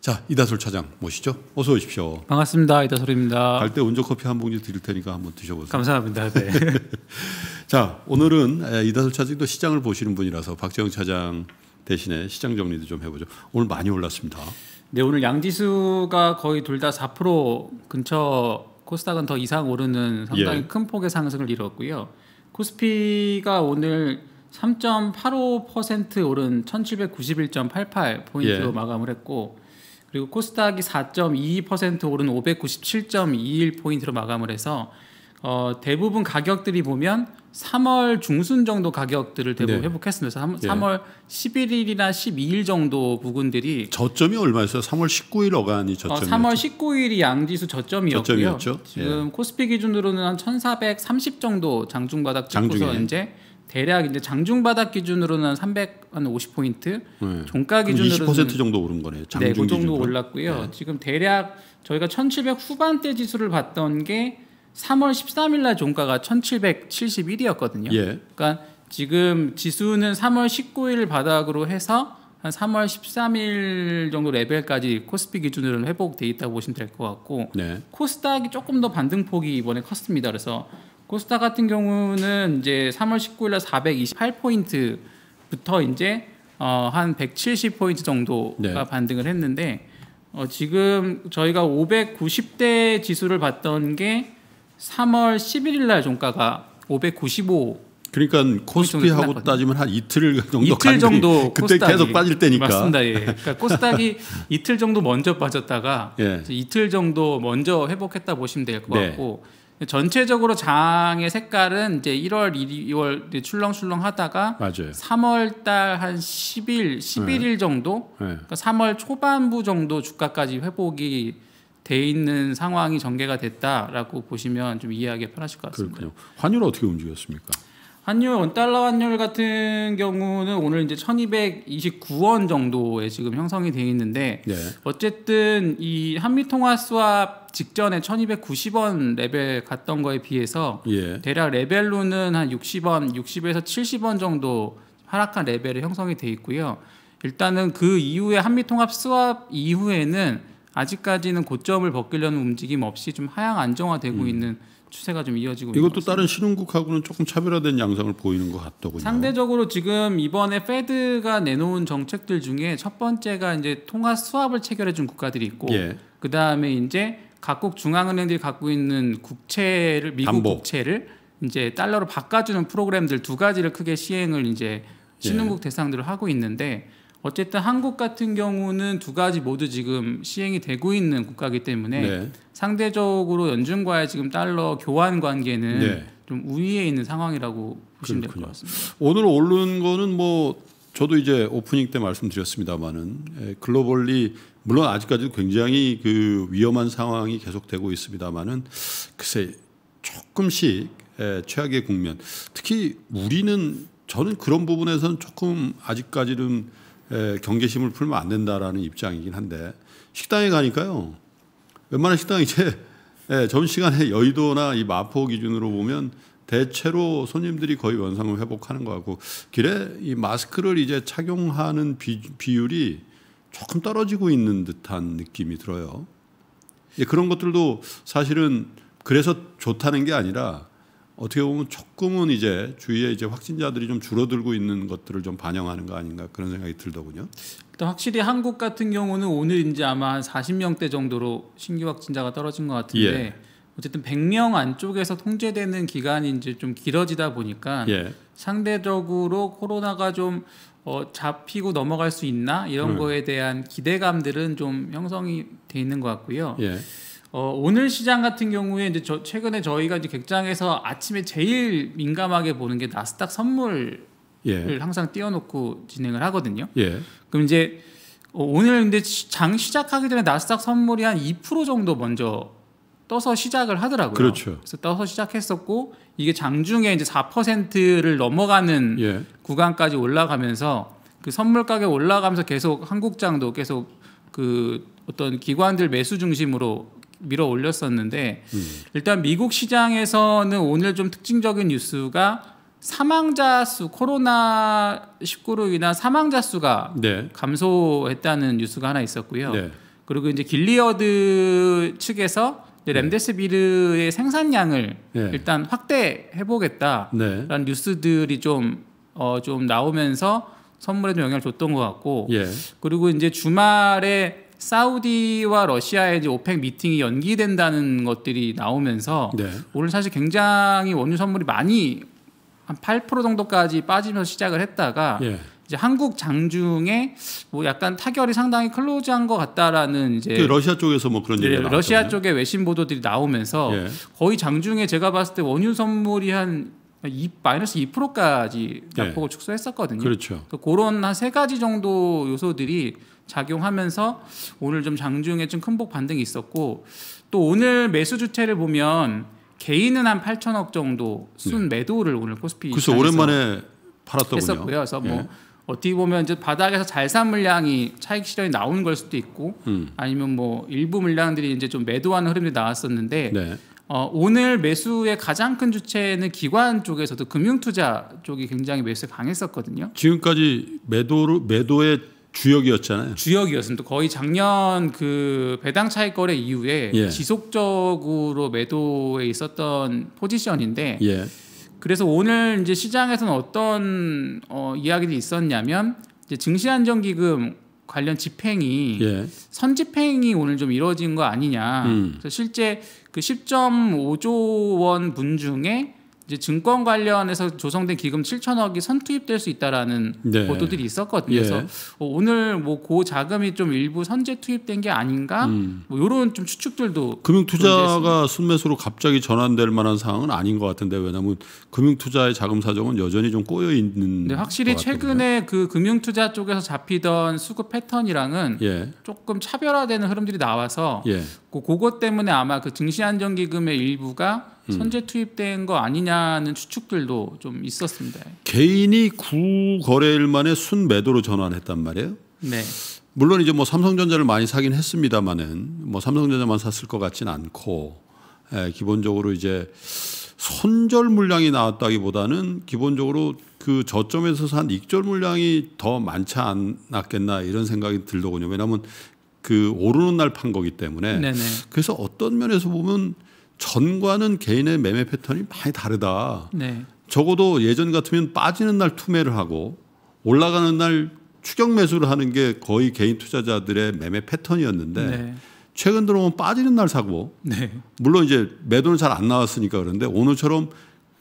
자 이다솔 차장 모시죠. 어서 오십시오. 반갑습니다. 이다솔입니다. 갈때 온조 커피 한 봉지 드릴 테니까 한번 드셔보세요. 감사합니다. 네. 자 오늘은 이다솔 차장도 시장을 보시는 분이라서 박재영 차장 대신에 시장 정리도 좀 해보죠. 오늘 많이 올랐습니다. 네 오늘 양지수가 거의 둘 다 4% 근처 코스닥은 더 이상 오르는 상당히 예. 큰 폭의 상승을 이뤘고요. 코스피가 오늘 3.85% 오른 1791.88 포인트로 예. 마감을 했고 그리고 코스닥이 4.22% 오른 597.21포인트로 마감을 해서 어, 대부분 가격들이 보면 3월 중순 정도 가격들을 대부분 네. 회복했습니다. 3, 3월 11일이나 12일 정도 부분들이 저점이 얼마였어요? 3월 19일 어간이 어, 저점이었죠. 어, 3월 19일이 양지수 저점이었고요. 저점이었죠. 지금 예. 코스피 기준으로는 한 1,430 정도 장중 바닥 찍고서 장중에. 이제 대략 이제 장중 바닥 기준으로는 350 포인트, 네. 종가 기준으로는 20% 정도 오른 거네요. 장중 네, 그 정도 기준으로? 올랐고요. 네. 지금 대략 저희가 1,700 후반대 지수를 봤던 게 3월 13일 날 종가가 1,771이었거든요. 예. 그러니까 지금 지수는 3월 19일 바닥으로 해서 한 3월 13일 정도 레벨까지 코스피 기준으로는 회복돼 있다고 보시면 될 것 같고 네. 코스닥이 조금 더 반등폭이 이번에 컸습니다. 그래서 코스닥 같은 경우는 이제 3월 19일날 428포인트부터 이제 어, 한 170포인트 정도가 네. 반등을 했는데 어, 지금 저희가 590대 지수를 봤던 게 3월 11일 날 종가가 595 그러니까 코스피하고 따지면 한 이틀 정도 이틀 정도 그때 계속 빠질 때니까 맞습니다. 예. 그러니까 코스닥이 이틀 정도 먼저 빠졌다가 예. 이틀 정도 먼저 회복했다 보시면 될것 네. 같고 네. 전체적으로 장의 색깔은 이제 1월, 2월 출렁출렁 하다가 맞 3월 달한 10일, 11일 네. 정도 네. 그러니까 3월 초반부 정도 주가까지 회복이 돼 있는 상황이 전개가 됐다라고 보시면 좀 이해하기 편하실 것 같습니다. 그렇군요. 환율은 어떻게 움직였습니까? 환율 원달러 환율 같은 경우는 오늘 이제 1229원 정도에 지금 형성이 되어 있는데 네. 어쨌든 이 한미 통화 수합 직전에 1290원 레벨 갔던 거에 비해서 예. 대략 레벨로는 한 60원, 60에서 70원 정도 하락한 레벨이 형성이 돼 있고요. 일단은 그 이후에 한미 통합 수합 이후에는 아직까지는 고점을 벗기려는 움직임 없이 좀 하향 안정화되고 음. 있는 추세가 좀 이어지고 이것도 다른 신흥국하고는 조금 차별화된 양상을 보이는 것 같더군요. 상대적으로 지금 이번에 페드가 내놓은 정책들 중에 첫 번째가 이제 통화 수합을 체결해 준 국가들이 있고 예. 그다음에 이제 각국 중앙은행들이 갖고 있는 국채를 미국 담보. 국채를 이제 달러로 바꿔 주는 프로그램들 두 가지를 크게 시행을 이제 예. 신흥국 예. 대상들을 하고 있는데 어쨌든 한국 같은 경우는 두 가지 모두 지금 시행이 되고 있는 국가이기 때문에 네. 상대적으로 연준과의 지금 달러 교환 관계는 네. 좀 우위에 있는 상황이라고 보시면 될 것 같습니다. 오늘 오른 거는 뭐 저도 이제 오프닝 때 말씀드렸습니다만은 예, 글로벌리 물론 아직까지도 굉장히 그 위험한 상황이 계속되고 있습니다만은 글쎄 조금씩 예, 최악의 국면 특히 우리는 저는 그런 부분에서는 조금 아직까지는 예, 경계심을 풀면 안 된다라는 입장이긴 한데 식당에 가니까요. 웬만한 식당 이제 예, 점심시간에 여의도나 이 마포 기준으로 보면 대체로 손님들이 거의 원상을 회복하는 거 같고 길에 이 마스크를 이제 착용하는 비, 비율이 조금 떨어지고 있는 듯한 느낌이 들어요. 예, 그런 것들도 사실은 그래서 좋다는 게 아니라 어떻게 보면 조금은 이제 주위에 이제 확진자들이 좀 줄어들고 있는 것들을 좀 반영하는 거 아닌가 그런 생각이 들더군요. 일단 확실히 한국 같은 경우는 오늘 이제 아마 한 40명대 정도로 신규 확진자가 떨어진 것 같은데 예. 어쨌든 100명 안쪽에서 통제되는 기간이 이제 좀 길어지다 보니까 예. 상대적으로 코로나가 좀 어, 잡히고 넘어갈 수 있나 이런 음. 거에 대한 기대감들은 좀 형성이 돼 있는 것 같고요. 예. 어, 오늘 시장 같은 경우에 이제 저, 최근에 저희가 이제 객장에서 아침에 제일 민감하게 보는 게 나스닥 예. 선물을 예. 항상 띄워놓고 진행을 하거든요. 예. 그럼 이제 어, 오늘 근데 장 시작하기 전에 나스닥 선물이 한 2% 정도 먼저 떠서 시작을 하더라고요. 그렇죠. 그래서 떠서 시작했었고 이게 장중에 이제 4%를 넘어가는 예. 구간까지 올라가면서 그 선물 가격 올라가면서 계속 한국장도 계속 그 어떤 기관들 매수 중심으로 밀어 올렸었는데 음. 일단 미국 시장에서는 오늘 좀 특징적인 뉴스가 사망자 수 코로나 19로 인한 사망자 수가 네. 감소했다는 뉴스가 하나 있었고요. 네. 그리고 이제 길리어드 측에서 네. 램데스비르의 생산량을 네. 일단 확대해 보겠다라는 네. 뉴스들이 좀어좀 어, 좀 나오면서 선물에 좀 영향을 줬던 것 같고 예. 그리고 이제 주말에 사우디와 러시아의 이제 오펙 미팅이 연기된다는 것들이 나오면서 네. 오늘 사실 굉장히 원유 선물이 많이 한 8% 정도까지 빠지면서 시작을 했다가 예. 이제 한국 장중에 뭐 약간 타결이 상당히 클로즈한 것 같다라는 이제 그 러시아 쪽에서 뭐 그런 예, 얘기가 예, 러시아 쪽의 외신 보도들이 나오면서 예. 거의 장중에 제가 봤을 때 원유 선물이 한 2, 마이너스 2%까지 약폭을 네. 축소했었거든요. 그렇죠. 그런 한 세 가지 정도 요소들이 작용하면서 오늘 좀 장중에 좀큰폭 반등이 있었고 또 오늘 매수 주체를 보면 개인은 한 8천억 정도 순 네. 매도를 오늘 코스피 그래서 오랜만에 팔았더군요. 했었고요. 그래서 뭐 네. 어떻게 보면 이제 바닥에서 잘 산 물량이 차익 실현이 나온 걸 수도 있고 음. 아니면 뭐 일부 물량들이 이제 좀 매도하는 흐름이 나왔었는데 네. 어, 오늘 매수의 가장 큰 주체는 기관 쪽에서도 금융투자 쪽이 굉장히 매수에 강했었거든요. 지금까지 매도로 매도의 주역이었잖아요. 주역이었습니다. 거의 작년 그 배당 차익 거래 이후에 예. 지속적으로 매도에 있었던 포지션인데 예. 그래서 오늘 이제 시장에서는 어떤 어, 이야기들이 있었냐면 이제 증시안정기금 관련 집행이 예. 선집행이 오늘 좀 이루어진 거 아니냐. 음. 실제 그 10.5조 원 분 중에 이제 증권 관련해서 조성된 기금 7천억이 선투입될 수 있다라는 네. 보도들이 있었거든요. 예. 그래서 어, 오늘 뭐 그 자금이 좀 일부 선제 투입된 게 아닌가 음. 뭐 이런 좀 추측들도 금융 투자가 순매수로 갑자기 전환될 만한 상황은 아닌 것 같은데 왜냐하면 금융 투자의 자금 사정은 여전히 좀 꼬여 있는. 네, 확실히 최근에 그 금융 투자 쪽에서 잡히던 수급 패턴이랑은 예. 조금 차별화되는 흐름들이 나와서 예. 그것 때문에 아마 그 증시안정기금의 일부가 음. 선제 투입된 거 아니냐는 추측들도 좀 있었습니다. 개인이 구 거래일 만에 순 매도로 전환했단 말이에요. 네. 물론 이제 뭐 삼성전자를 많이 사긴 했습니다만은 뭐 삼성전자만 샀을 것 같진 않고 예, 기본적으로 이제 손절 물량이 나왔다기보다는 기본적으로 그 저점에서 산 익절 물량이 더 많지 않았겠나 이런 생각이 들더군요. 왜냐하면 그 오르는 날 판 거기 때문에 네네. 그래서 어떤 면에서 보면 전과는 개인의 매매 패턴이 많이 다르다. 네. 적어도 예전 같으면 빠지는 날 투매를 하고 올라가는 날 추격 매수를 하는 게 거의 개인 투자자들의 매매 패턴이었는데 네. 최근 들어오면 빠지는 날 사고 네. 물론 이제 매도는 잘 안 나왔으니까 그런데 오늘처럼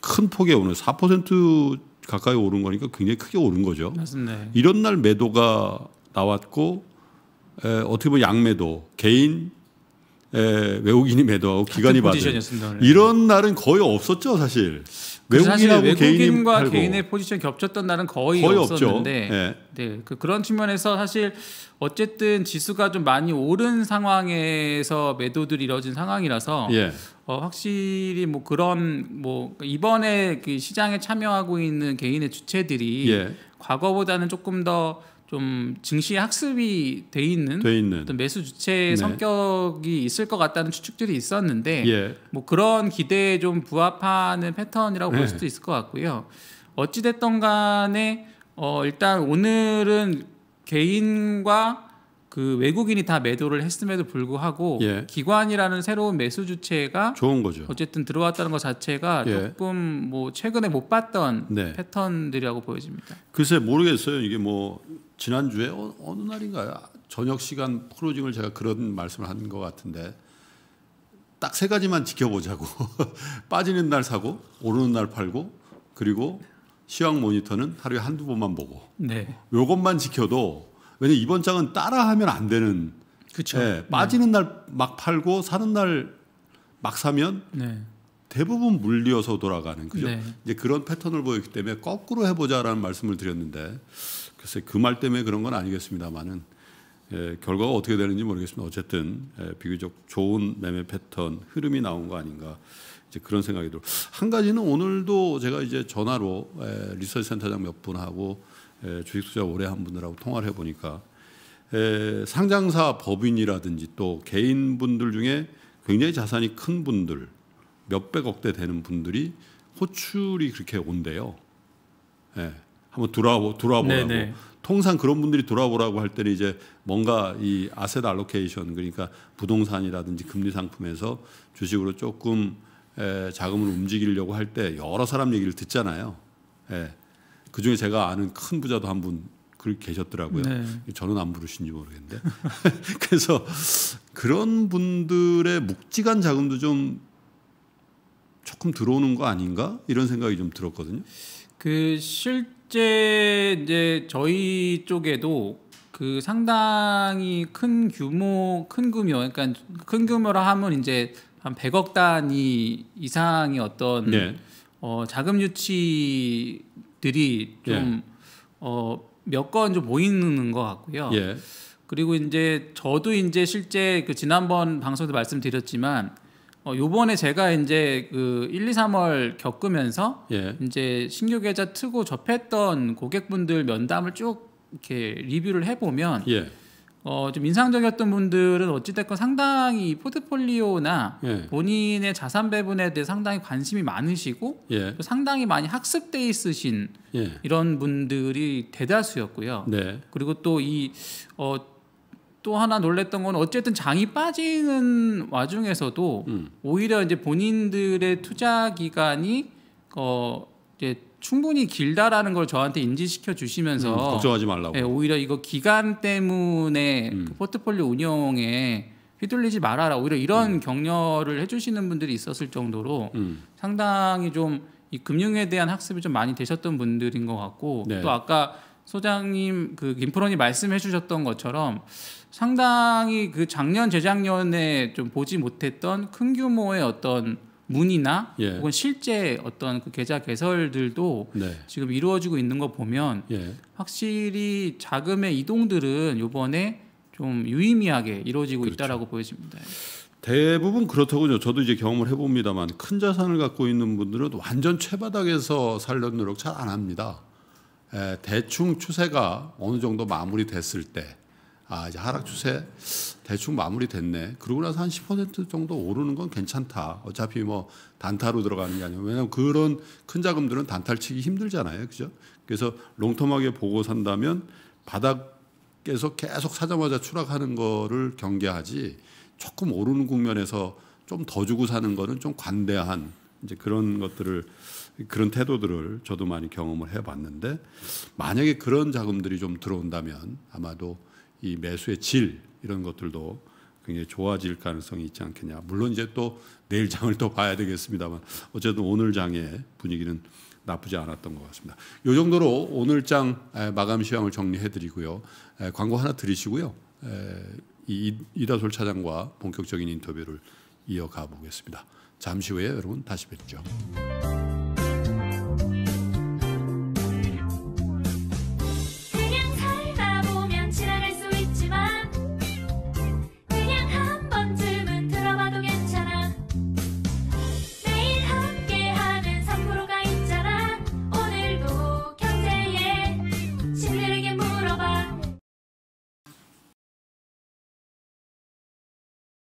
큰폭에 오늘 4% 가까이 오른 거니까 굉장히 크게 오른 거죠. 네. 이런 날 매도가 나왔고 어떻게 보면 양매도 개인 외국인이 매도하고 기관이 받은 이런 날은 거의 없었죠 사실. 그 외국인하고 뭐 외국인과 개인의 포지션 겹쳤던 날은 거의, 거의 없었는데 예. 네. 네. 그런 측면에서 사실 어쨌든 지수가 좀 많이 오른 상황에서 매도들이 이뤄진 상황이라서 예. 어, 확실히 뭐 그런 뭐 이번에 그 시장에 참여하고 있는 개인의 주체들이 예. 과거보다는 조금 더 좀증시 학습이 돼 있는, 돼 있는. 어떤 매수 주체의 네. 성격이 있을 것 같다는 추측들이 있었는데 예. 뭐 그런 기대에 좀 부합하는 패턴이라고 네. 볼 수도 있을 것 같고요. 어찌 됐던 간에 어 일단 오늘은 개인과 그 외국인이 다 매도를 했음에도 불구하고 예. 기관이라는 새로운 매수 주체가 좋은 거죠. 어쨌든 들어왔다는 것 자체가 예. 조금 뭐 최근에 못 봤던 네. 패턴들이라고 보여집니다. 글쎄 모르겠어요. 이게 뭐 지난주에 어, 어느 날인가요? 저녁 시간 클로징을 제가 그런 말씀을 한 것 같은데 딱 세 가지만 지켜보자고 빠지는 날 사고 오르는 날 팔고 그리고 시황 모니터는 하루에 한두 번만 보고 네. 요것만 지켜도 왜냐 이번 장은 따라하면 안 되는 그쵸. 예, 빠지는 네. 날막 팔고 사는 날 막 사면 네. 대부분 물리어서 돌아가는 그죠? 네. 이제 그런 패턴을 보였기 때문에 거꾸로 해보자라는 말씀을 드렸는데 글쎄 그말 때문에 그런 건 아니겠습니다만은 예, 결과가 어떻게 되는지 모르겠습니다. 어쨌든 예, 비교적 좋은 매매 패턴 흐름이 나온 거 아닌가 이제 그런 생각이 들어. 한 가지는 오늘도 제가 이제 전화로 예, 리서치 센터장 몇 분하고 예, 주식 투자 오래 한 분들하고 통화를 해 보니까 에, 예, 상장사 법인이라든지 또 개인분들 중에 굉장히 자산이 큰 분들 몇백억 대 되는 분들이 호출이 그렇게 온대요. 예. 네. 한번 돌아보 돌아보라고. 네네. 통상 그런 분들이 돌아보라고 할 때는 이제 뭔가 이 아셋 알로케이션 그러니까 부동산이라든지 금리 상품에서 주식으로 조금 에, 자금을 움직이려고 할 때 여러 사람 얘기를 듣잖아요. 예. 그 중에 제가 아는 큰 부자도 한 분 그 계셨더라고요. 네. 저는 안 부르신지 모르겠는데. 그래서 그런 분들의 묵직한 자금도 좀 조금 들어오는 거 아닌가 이런 생각이 좀 들었거든요. 그 실제 이제 저희 쪽에도 그 상당히 큰 규모 큰 규모 그러니까 큰 규모라 하면 이제 한 100억 단위 이상의 어떤 네. 어, 자금 유치들이 좀 예. 어, 몇 건좀 보이는 것 같고요. 예. 그리고 이제 저도 이제 실제 그 지난번 방송에서 말씀드렸지만 어, 요번에 제가 이제 그 1, 2, 3월 겪으면서 예. 이제 신규 계좌 트고 접했던 고객분들 면담을 쭉 이렇게 리뷰를 해보면 예. 어, 좀 인상적이었던 분들은 어찌됐건 상당히 포트폴리오나 예. 본인의 자산 배분에 대해 상당히 관심이 많으시고 예. 상당히 많이 학습돼 있으신 예. 이런 분들이 대다수였고요. 네. 그리고 또 이 어, 또 하나 놀랬던 건 어쨌든 장이 빠지는 와중에서도 음. 오히려 이제 본인들의 투자 기간이 어 이제 충분히 길다라는 걸 저한테 인지시켜 주시면서 음, 걱정하지 말라고. 네, 오히려 이거 기간 때문에 음. 그 포트폴리오 운영에 휘둘리지 말아라. 오히려 이런 음. 격려를 해주시는 분들이 있었을 정도로 음. 상당히 좀 이 금융에 대한 학습이 좀 많이 되셨던 분들인 것 같고 네. 또 아까 소장님 그 김프로님 말씀해 주셨던 것처럼 상당히 그 작년 재작년에 좀 보지 못했던 큰 규모의 어떤 문이나 예. 혹은 실제 어떤 그 계좌 개설들도 네. 지금 이루어지고 있는 거 보면 예. 확실히 자금의 이동들은 요번에 좀 유의미하게 이루어지고 그렇죠. 있다라고 보여집니다. 대부분 그렇더군요. 저도 이제 경험을 해봅니다만 큰 자산을 갖고 있는 분들은 완전 최바닥에서 살려는 노력 잘 안 합니다. 대충 추세가 어느 정도 마무리됐을 때, 아, 이제 하락 추세 대충 마무리됐네. 그러고 나서 한 10% 정도 오르는 건 괜찮다. 어차피 뭐 단타로 들어가는 게 아니고, 왜냐면 그런 큰 자금들은 단타를 치기 힘들잖아요. 그죠? 그래서 롱텀하게 보고 산다면 바닥에서 계속 사자마자 추락하는 거를 경계하지 조금 오르는 국면에서 좀 더 주고 사는 거는 좀 관대한 이제 그런 것들을 그런 태도들을 저도 많이 경험을 해봤는데 만약에 그런 자금들이 좀 들어온다면 아마도 이 매수의 질 이런 것들도 굉장히 좋아질 가능성이 있지 않겠냐. 물론 이제 또 내일 장을 또 봐야 되겠습니다만 어쨌든 오늘 장의 분위기는 나쁘지 않았던 것 같습니다. 이 정도로 오늘 장 마감 시황을 정리해드리고요. 광고 하나 드리시고요. 이, 다솔 차장과 본격적인 인터뷰를 이어가 보겠습니다. 잠시 후에 여러분 다시 뵙죠.